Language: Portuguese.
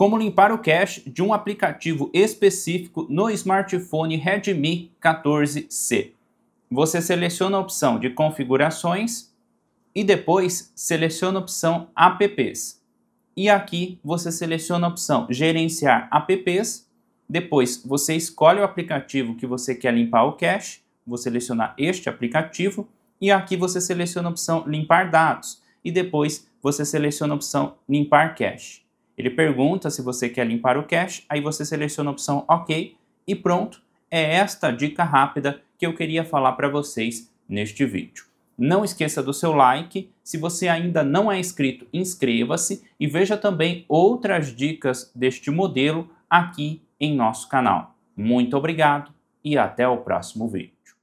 como limpar o cache de um aplicativo específico no smartphone Redmi 14C. Você seleciona a opção de configurações e depois seleciona a opção apps. E aqui você seleciona a opção gerenciar apps, depois você escolhe o aplicativo que você quer limpar o cache, vou selecionar este aplicativo e aqui você seleciona a opção limpar dados e depois você seleciona a opção limpar cache. Ele pergunta se você quer limpar o cache, aí você seleciona a opção OK e pronto. É esta dica rápida que eu queria falar para vocês neste vídeo. Não esqueça do seu like. Se você ainda não é inscrito, inscreva-se e veja também outras dicas deste modelo aqui em nosso canal. Muito obrigado e até o próximo vídeo.